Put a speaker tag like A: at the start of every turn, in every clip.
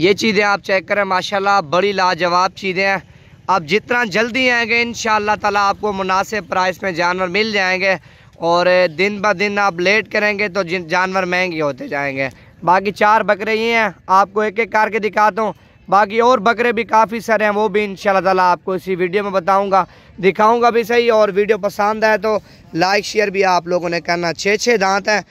A: ये चीज़ें आप चेक करें माशाल्लाह बड़ी लाजवाब चीज़ें हैं आप जितना जल्दी आएंगे इन ताला आपको मुनासिब प्राइस में जानवर मिल जाएंगे और दिन ब दिन आप लेट करेंगे तो जानवर महंगे होते जाएंगे बाकी चार बकरे ये हैं आपको एक एक करके दिखाता हूँ बाकी और बकरे भी काफ़ी सारे हैं वो भी इन ताला आपको इसी वीडियो में बताऊँगा दिखाऊँगा भी सही और वीडियो पसंद आए तो लाइक शेयर भी आप लोगों ने करना छः छः दांत हैं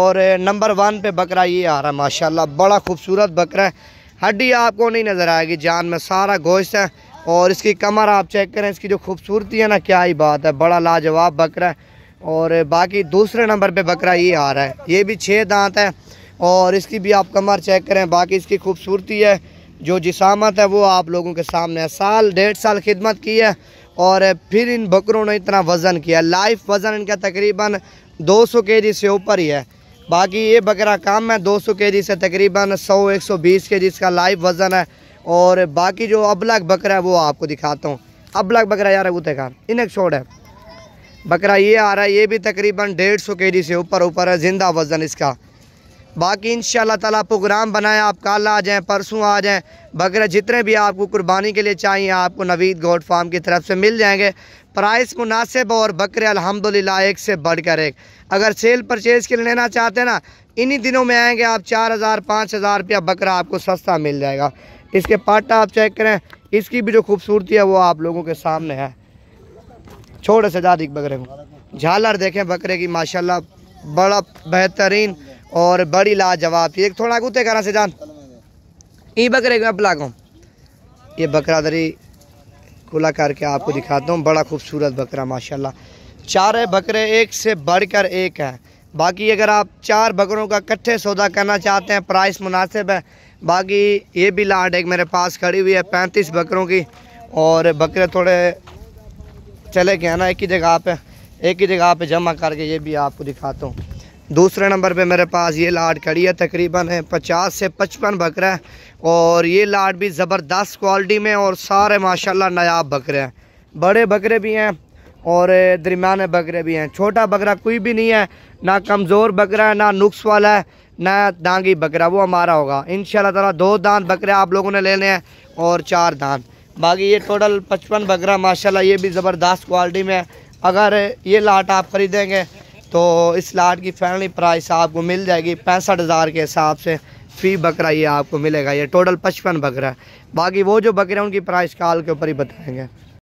A: और नंबर वन पर बकरा ये आ रहा है माशा बड़ा खूबसूरत बकरा है हड्डी आपको नहीं नज़र आएगी जान में सारा गोश्त है और इसकी कमर आप चेक करें इसकी जो खूबसूरती है ना क्या ही बात है बड़ा लाजवाब बकरा है और बाकी दूसरे नंबर पे बकरा ये आ रहा है ये भी छः दांत है और इसकी भी आप कमर चेक करें बाकी इसकी खूबसूरती है जो जिसामत है वो आप लोगों के सामने है साल डेढ़ साल खिदमत की है और फिर इन बकरों ने इतना वज़न किया लाइफ वज़न इनका तकरीबन 200 सौ से ऊपर ही है बाकी ये बकरा काम है 200 जी से तकरीबन 100 120 जी इसका लाइव वज़न है और बाकी जो अबलग बकरा है वो आपको दिखाता हूँ अबलग बकरा यार उते का इनक छोड़ है बकरा ये आ रहा है ये भी तकरीबन डेढ़ सौ के जी से ऊपर ऊपर है ज़िंदा वज़न इसका बाकी इन तला प्रोग्राम बनाएं आप कल आ जाएँ परसों आ जाएँ बगैर जितने भी आपको कुर्बानी के लिए चाहिए आपको नवीद गोट फार्म की तरफ से मिल जाएंगे प्राइस मुनासिब और बकरे अल्हम्दुलिल्लाह एक से बढ़कर एक अगर सेल परचेज़ के लिए लेना चाहते हैं ना इन्हीं दिनों में आएंगे आप चार हज़ार पाँच हज़ार रुपया बकरा आपको सस्ता मिल जाएगा इसके पाटा आप चेक करें इसकी भी जो खूबसूरती है वो आप लोगों के सामने है छोटे से ज़्यादा बकरे को झालर देखें बकरे की माशाला बड़ा बेहतरीन और बड़ी लाजवाब एक थोड़ा कुत्ते करा से जान ई बकरे को अब को ये बकरा दरी खुला करके आपको दिखाता हूँ बड़ा खूबसूरत बकरा माशाल्लाह चार बकरे एक से बढ़कर एक है बाकी अगर आप चार बकरों का इकट्ठे सौदा करना चाहते हैं प्राइस मुनासिब है बाकी ये भी लाट एक मेरे पास खड़ी हुई है पैंतीस बकरों की और बकरे थोड़े चले गए ना एक ही जगह पे एक ही जगह पे जमा करके ये भी आपको दिखाता हूँ दूसरे नंबर पे मेरे पास ये लाट खड़ी है तकरीबन है पचास से पचपन बकरा है और ये लाट भी ज़बरदस्त क्वालिटी में और सारे माशाल्लाह नायाब बकरे हैं बड़े बकरे भी हैं और दरमियाने बकरे भी हैं छोटा बकरा कोई भी नहीं है ना कमज़ोर बकरा है ना नुक्स वाला है ना दांगी बकरा वो हमारा होगा इन तला दो दान बकरे आप लोगों ने लेने हैं और चार दान बाकी ये टोटल पचपन बकरा माशाल्लाह ये भी ज़बरदस्त क्वालिटी में है अगर ये लाट आप ख़रीदेंगे तो इस लाट की फैनली प्राइस आपको मिल जाएगी पैंसठ हज़ार के हिसाब से फी बकरा ये आपको मिलेगा ये टोटल पचपन बकरा बाकी वो जो बकरे हैं उनकी प्राइस काल के ऊपर ही बताएँगे